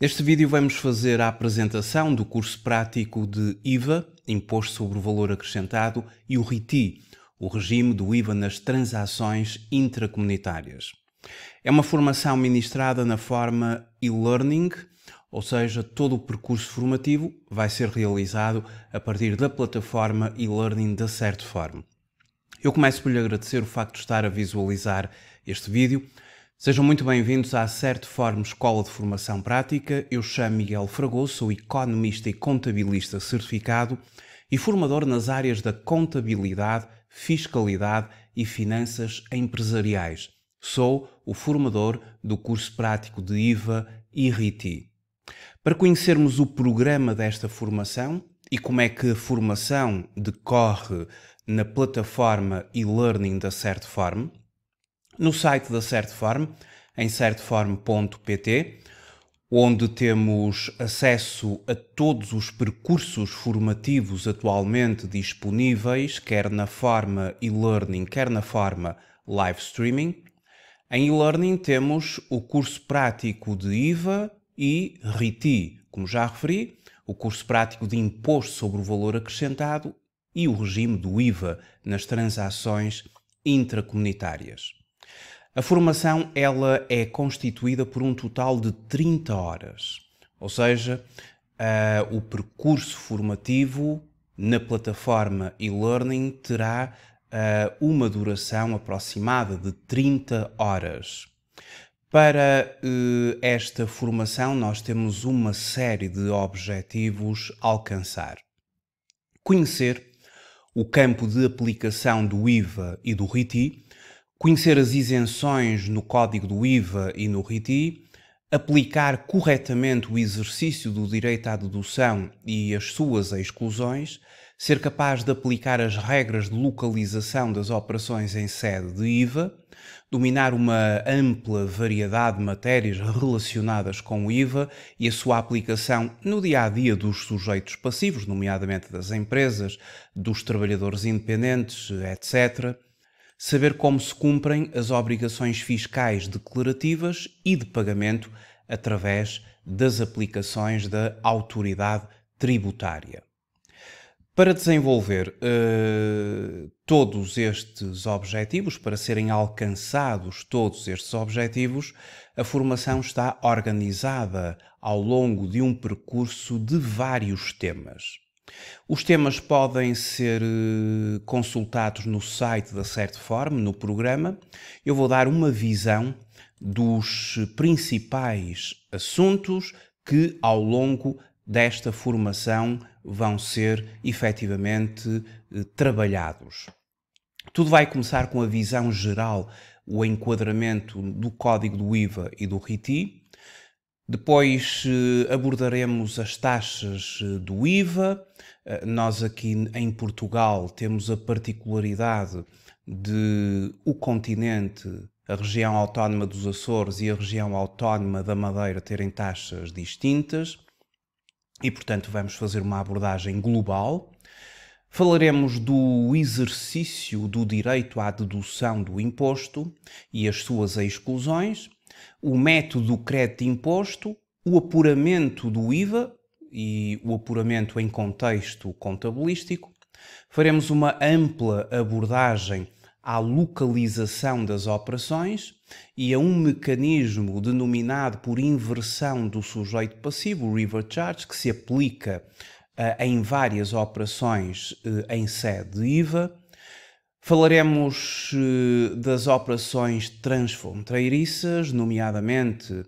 Neste vídeo vamos fazer a apresentação do curso prático de IVA, Imposto sobre o Valor Acrescentado, e o RITI, o regime do IVA nas transações intracomunitárias. É uma formação ministrada na forma e-learning, ou seja, todo o percurso formativo vai ser realizado a partir da plataforma e-learning da Certform. Eu começo por lhe agradecer o facto de estar a visualizar este vídeo, Sejam muito bem-vindos à Certeform Escola de Formação Prática. Eu chamo Miguel Fragoso, sou economista e contabilista certificado e formador nas áreas da contabilidade, fiscalidade e finanças empresariais. Sou o formador do curso prático de IVA e RITI. Para conhecermos o programa desta formação e como é que a formação decorre na plataforma e-learning da Certeform, no site da Certform, em certform.pt, onde temos acesso a todos os percursos formativos atualmente disponíveis, quer na forma e-learning, quer na forma live streaming. Em e-learning temos o curso prático de IVA e RITI, como já referi, o curso prático de Imposto sobre o Valor Acrescentado e o regime do IVA nas transações intracomunitárias. A formação ela é constituída por um total de 30 horas, ou seja, uh, o percurso formativo na plataforma e-learning terá uh, uma duração aproximada de 30 horas. Para uh, esta formação, nós temos uma série de objetivos a alcançar. Conhecer o campo de aplicação do IVA e do RITI, conhecer as isenções no código do IVA e no RITI, aplicar corretamente o exercício do direito à dedução e as suas exclusões, ser capaz de aplicar as regras de localização das operações em sede de IVA, dominar uma ampla variedade de matérias relacionadas com o IVA e a sua aplicação no dia a dia dos sujeitos passivos, nomeadamente das empresas, dos trabalhadores independentes, etc saber como se cumprem as obrigações fiscais declarativas e de pagamento através das aplicações da autoridade tributária. Para desenvolver uh, todos estes objetivos, para serem alcançados todos estes objetivos, a formação está organizada ao longo de um percurso de vários temas. Os temas podem ser eh, consultados no site da forma no programa. Eu vou dar uma visão dos principais assuntos que, ao longo desta formação, vão ser efetivamente eh, trabalhados. Tudo vai começar com a visão geral, o enquadramento do código do IVA e do RITI, depois eh, abordaremos as taxas eh, do IVA. Eh, nós aqui em Portugal temos a particularidade de o continente, a região autónoma dos Açores e a região autónoma da Madeira terem taxas distintas e, portanto, vamos fazer uma abordagem global. Falaremos do exercício do direito à dedução do imposto e as suas exclusões o método do crédito de imposto, o apuramento do IVA e o apuramento em contexto contabilístico. Faremos uma ampla abordagem à localização das operações e a um mecanismo denominado por inversão do sujeito passivo, o river charge, que se aplica uh, em várias operações uh, em sede de IVA. Falaremos eh, das operações transfronteiriças, nomeadamente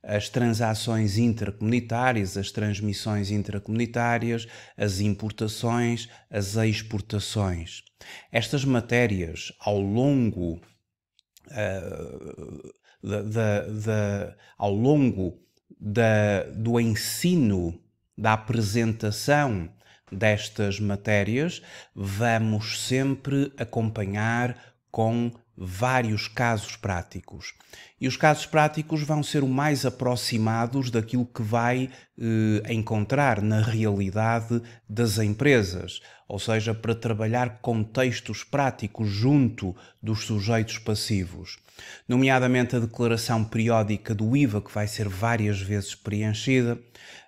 as transações intercomunitárias, as transmissões intercomunitárias, as importações, as exportações. Estas matérias, ao longo, uh, da, da, da, ao longo da, do ensino, da apresentação destas matérias, vamos sempre acompanhar com vários casos práticos. E os casos práticos vão ser o mais aproximados daquilo que vai eh, encontrar na realidade das empresas ou seja, para trabalhar contextos práticos junto dos sujeitos passivos, nomeadamente a declaração periódica do IVA, que vai ser várias vezes preenchida,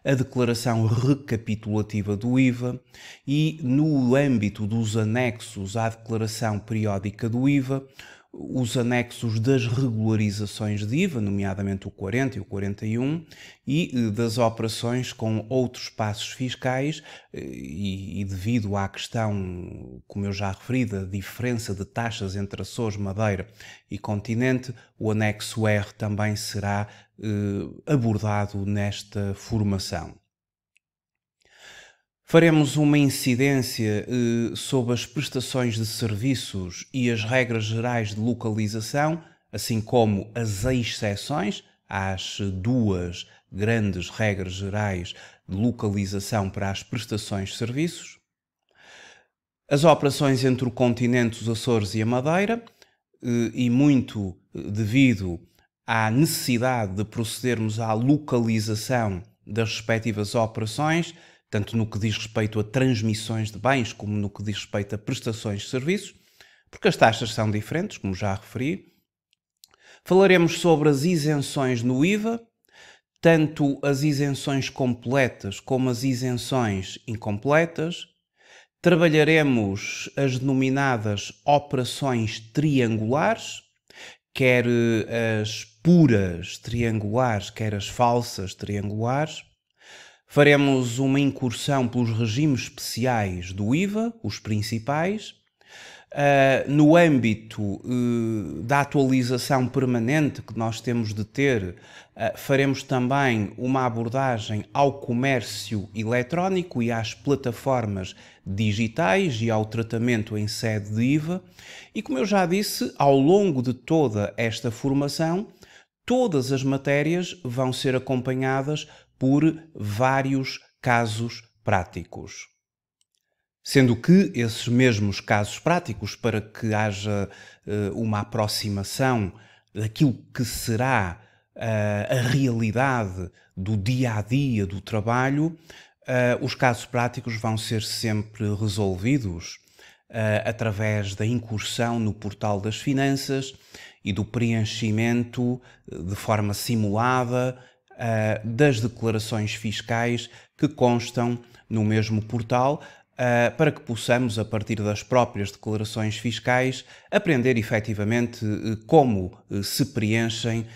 a declaração recapitulativa do IVA e, no âmbito dos anexos à declaração periódica do IVA, os anexos das regularizações de IVA, nomeadamente o 40 e o 41, e eh, das operações com outros passos fiscais, eh, e, e devido à questão, como eu já referi, da diferença de taxas entre Açores, Madeira e continente, o anexo R também será eh, abordado nesta formação. Faremos uma incidência eh, sobre as prestações de serviços e as regras gerais de localização, assim como as exceções às duas grandes regras gerais de localização para as prestações de serviços. As operações entre o continente, os Açores e a Madeira, eh, e muito eh, devido à necessidade de procedermos à localização das respectivas operações, tanto no que diz respeito a transmissões de bens como no que diz respeito a prestações de serviços, porque as taxas são diferentes, como já referi. Falaremos sobre as isenções no IVA, tanto as isenções completas como as isenções incompletas. Trabalharemos as denominadas operações triangulares, quer eh, as puras triangulares, quer as falsas triangulares. Faremos uma incursão pelos regimes especiais do IVA, os principais, Uh, no âmbito uh, da atualização permanente que nós temos de ter, uh, faremos também uma abordagem ao comércio eletrónico e às plataformas digitais e ao tratamento em sede de IVA. E como eu já disse, ao longo de toda esta formação, todas as matérias vão ser acompanhadas por vários casos práticos. Sendo que esses mesmos casos práticos, para que haja uh, uma aproximação daquilo que será uh, a realidade do dia a dia do trabalho, uh, os casos práticos vão ser sempre resolvidos através da incursão no portal das finanças e do preenchimento de forma simulada uh, das declarações fiscais que constam no mesmo portal, uh, para que possamos, a partir das próprias declarações fiscais, aprender efetivamente eh, como se preenchem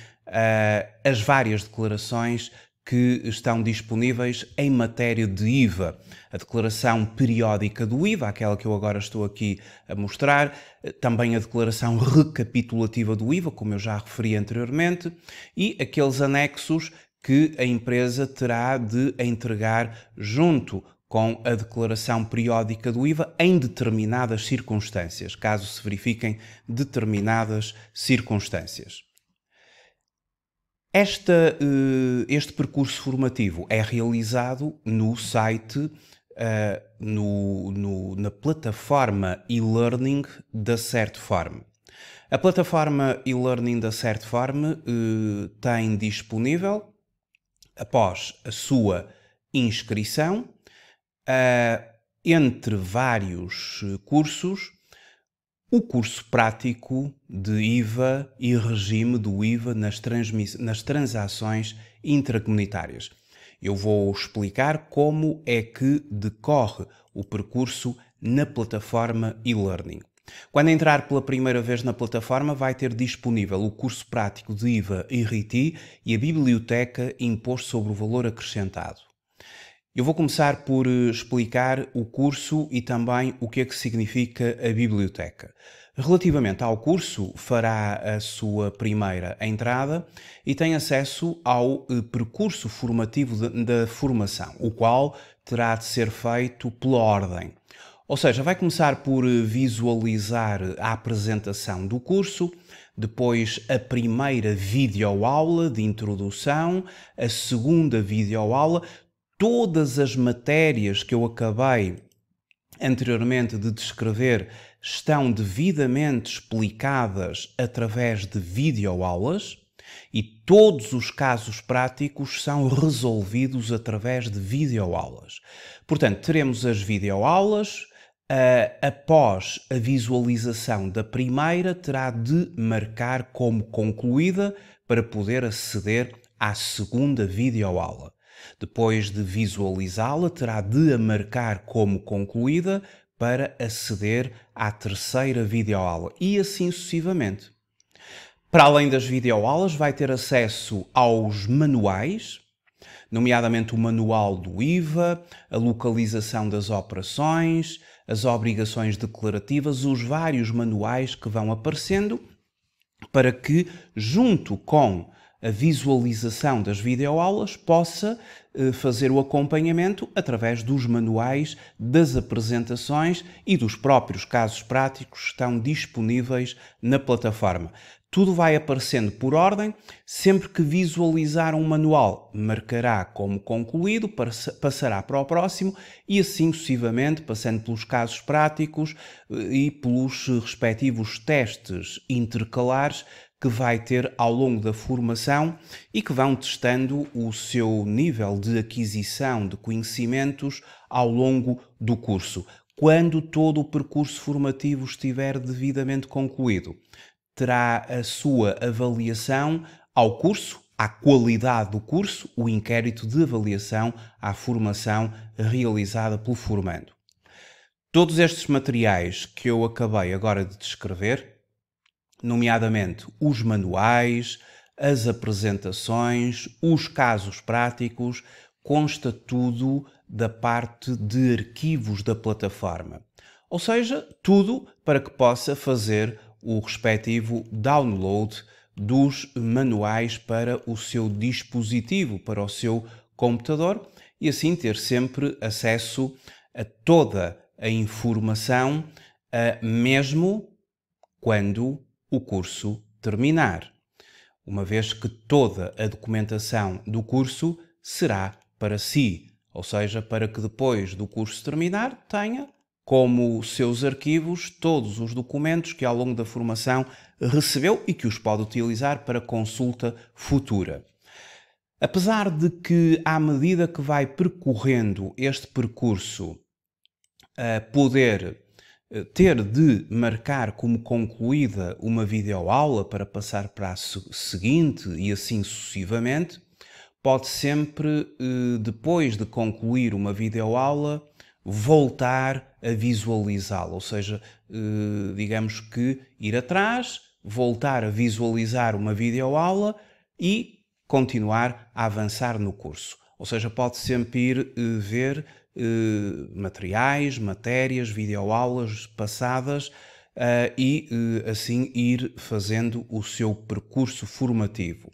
as várias declarações que estão disponíveis em matéria de IVA. A declaração periódica do IVA, aquela que eu agora estou aqui a mostrar, também a declaração recapitulativa do IVA, como eu já referi anteriormente, e aqueles anexos que a empresa terá de entregar junto com a declaração periódica do IVA em determinadas circunstâncias, caso se verifiquem determinadas circunstâncias. Esta, eh, este percurso formativo é realizado no site, eh, no, no, na plataforma e-learning da Certform. A plataforma e-learning da Certform eh, tem disponível após a sua inscrição, uh, entre vários eh, cursos, o curso prático de IVA e regime do IVA nas, nas transações intracomunitárias. Eu vou explicar como é que decorre o percurso na plataforma e-learning. Quando entrar pela primeira vez na plataforma, vai ter disponível o curso prático de IVA e RITI e a biblioteca Imposto sobre o Valor Acrescentado. Eu vou começar por eh, explicar o curso e também o que é que significa a biblioteca. Relativamente ao curso, fará a sua primeira entrada e tem acesso ao eh, percurso formativo da formação, o qual terá de ser feito pela ordem. Ou seja, vai começar por eh, visualizar a apresentação do curso, depois a primeira videoaula de introdução, a segunda videoaula, todas as matérias que eu acabei anteriormente de descrever estão devidamente explicadas através de videoaulas e todos os casos práticos são resolvidos através de videoaulas. Portanto, teremos as videoaulas, Uh, após a visualização da primeira, terá de marcar como concluída para poder aceder à segunda videoaula. Depois de visualizá-la, terá de a marcar como concluída para aceder à terceira videoaula e assim sucessivamente. Para além das videoaulas, vai ter acesso aos manuais, nomeadamente o manual do IVA, a localização das operações, as obrigações declarativas, os vários manuais que vão aparecendo, para que, junto com a visualização das videoaulas, possa eh, fazer o acompanhamento através dos manuais, das apresentações e dos próprios casos práticos que estão disponíveis na plataforma. Tudo vai aparecendo por ordem. Sempre que visualizar um manual, marcará como concluído, passará para o próximo e assim sucessivamente, passando pelos casos práticos eh, e pelos eh, respectivos testes intercalares que vai ter ao longo da formação e que vão testando o seu nível de aquisição de conhecimentos ao longo do curso, quando todo o percurso formativo estiver devidamente concluído terá a sua avaliação ao curso, à qualidade do curso, o inquérito de avaliação à formação realizada pelo formando. Todos estes materiais que eu acabei agora de descrever, nomeadamente os manuais, as apresentações, os casos práticos, consta tudo da parte de arquivos da plataforma. Ou seja, tudo para que possa fazer o respectivo download dos manuais para o seu dispositivo, para o seu computador e assim ter sempre acesso a toda a informação, mesmo quando o curso terminar, uma vez que toda a documentação do curso será para si, ou seja, para que depois do curso terminar tenha como seus arquivos todos os documentos que ao longo da formação recebeu e que os pode utilizar para consulta futura. Apesar de que, à medida que vai percorrendo este percurso, poder eh, ter de marcar como concluída uma videoaula para passar para a seguinte e assim sucessivamente, pode sempre, eh, depois de concluir uma videoaula, voltar a visualizá-lo, ou seja, eh, digamos que ir atrás, voltar a visualizar uma videoaula e continuar a avançar no curso. Ou seja, pode sempre ir eh, ver eh, materiais, matérias, videoaulas passadas e assim ir fazendo o seu percurso formativo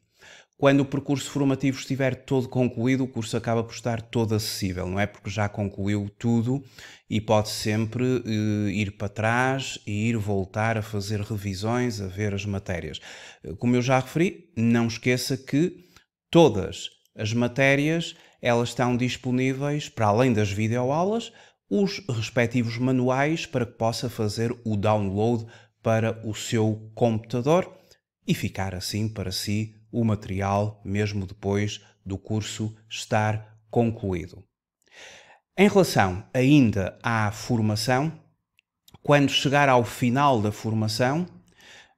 quando o percurso formativo estiver todo concluído, o curso acaba por estar todo acessível, não é? Porque já concluiu tudo e pode sempre uh, ir para trás e ir voltar a fazer revisões, a ver as matérias. Eh, como eu já referi, não esqueça que todas as matérias elas estão disponíveis para além das videoaulas, os respectivos manuais para que possa fazer o download para o seu computador e ficar assim para si o material, mesmo depois do curso estar concluído. Em relação ainda à formação, quando chegar ao final da formação,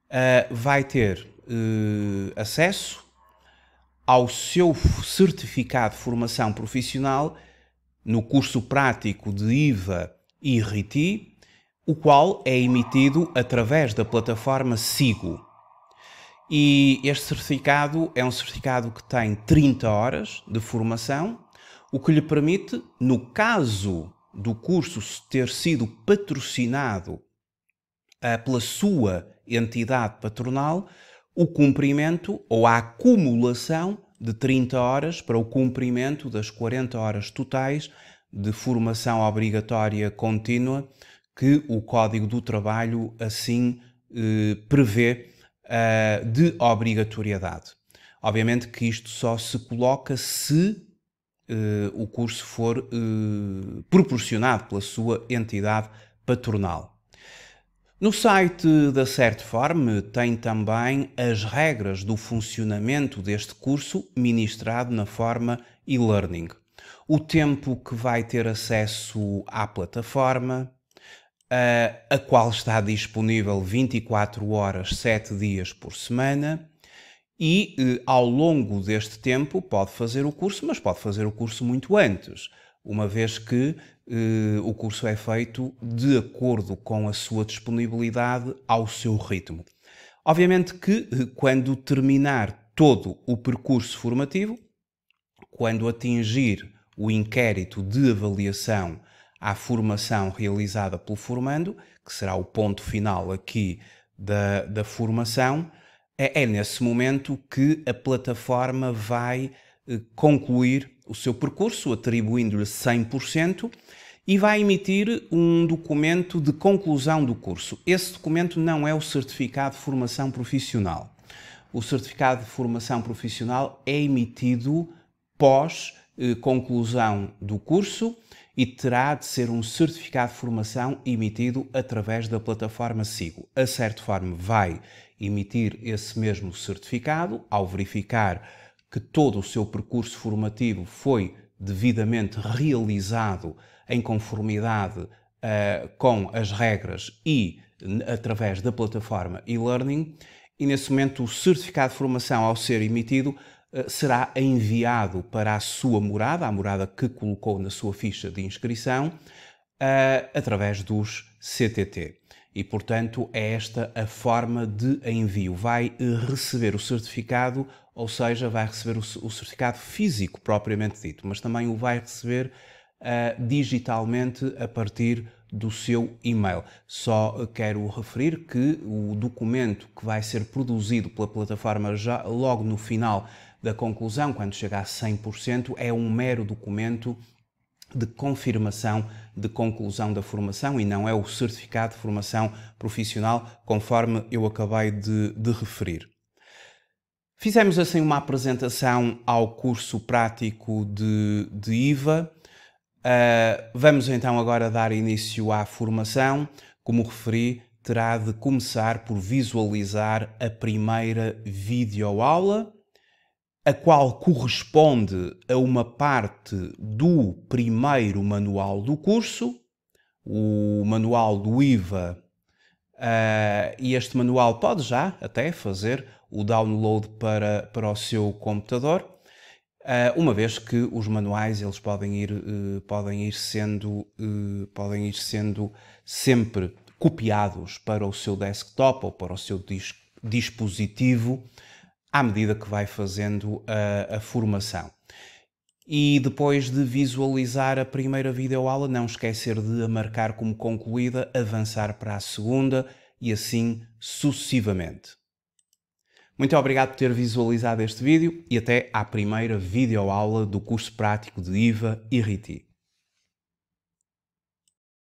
uh, vai ter uh, acesso ao seu certificado de formação profissional no curso prático de IVA e RITI, o qual é emitido através da plataforma SIGO. E este certificado é um certificado que tem 30 horas de formação, o que lhe permite, no caso do curso ter sido patrocinado ah, pela sua entidade patronal, o cumprimento ou a acumulação de 30 horas para o cumprimento das 40 horas totais de formação obrigatória contínua que o Código do Trabalho assim eh, prevê uh, de obrigatoriedade. Obviamente que isto só se coloca se uh, o curso for uh, proporcionado pela sua entidade patronal. No site da Certform tem também as regras do funcionamento deste curso ministrado na forma e-learning. O tempo que vai ter acesso à plataforma, eh, a qual está disponível 24 horas, 7 dias por semana. E eh, ao longo deste tempo pode fazer o curso, mas pode fazer o curso muito antes, uma vez que eh, o curso é feito de acordo com a sua disponibilidade ao seu ritmo. Obviamente que eh, quando terminar todo o percurso formativo, quando atingir o inquérito de avaliação à formação realizada pelo formando, que será o ponto final aqui da, da formação, é, é nesse momento que a plataforma vai eh, concluir o seu percurso, atribuindo-lhe 100%, e vai emitir um documento de conclusão do curso. Esse documento não é o certificado de formação profissional. O certificado de formação profissional é emitido pós eh, conclusão do curso e terá de ser um certificado de formação emitido através da plataforma SIGO. A forma vai emitir esse mesmo certificado ao verificar que todo o seu percurso formativo foi devidamente realizado em conformidade uh, com as regras e através da plataforma e-learning. E nesse momento, o certificado de formação, ao ser emitido, eh, será enviado para a sua morada, a morada que colocou na sua ficha de inscrição, eh, através dos CTT. E, portanto, é esta a forma de envio. Vai receber o certificado, ou seja, vai receber o certificado físico propriamente dito, mas também o vai receber uh, digitalmente a partir do seu e-mail. Só quero referir que o documento que vai ser produzido pela plataforma já logo no final da conclusão, quando chega a 100%, é um mero documento de confirmação de conclusão da formação e não é o certificado de formação profissional, conforme eu acabei de, de referir. Fizemos assim uma apresentação ao curso prático de, de IVA. Uh, ah, vamos então agora dar início à formação. Como referi, terá de começar por visualizar a primeira videoaula a qual corresponde a uma parte do primeiro manual do curso, o manual do IVA. Uh, eh, e este manual pode já até fazer o download para, para o seu computador, uh, uma vez que os manuais eles podem ir, uh, podem ir sendo, podem ir sendo sempre copiados para o seu desktop ou para o seu dis dispositivo à medida que vai fazendo a, a formação. E depois de visualizar a primeira videoaula, não esquecer de a marcar como concluída, avançar para a segunda e assim sucessivamente. Muito obrigado por ter visualizado este vídeo e até à primeira videoaula do curso prático de IVA e RITI.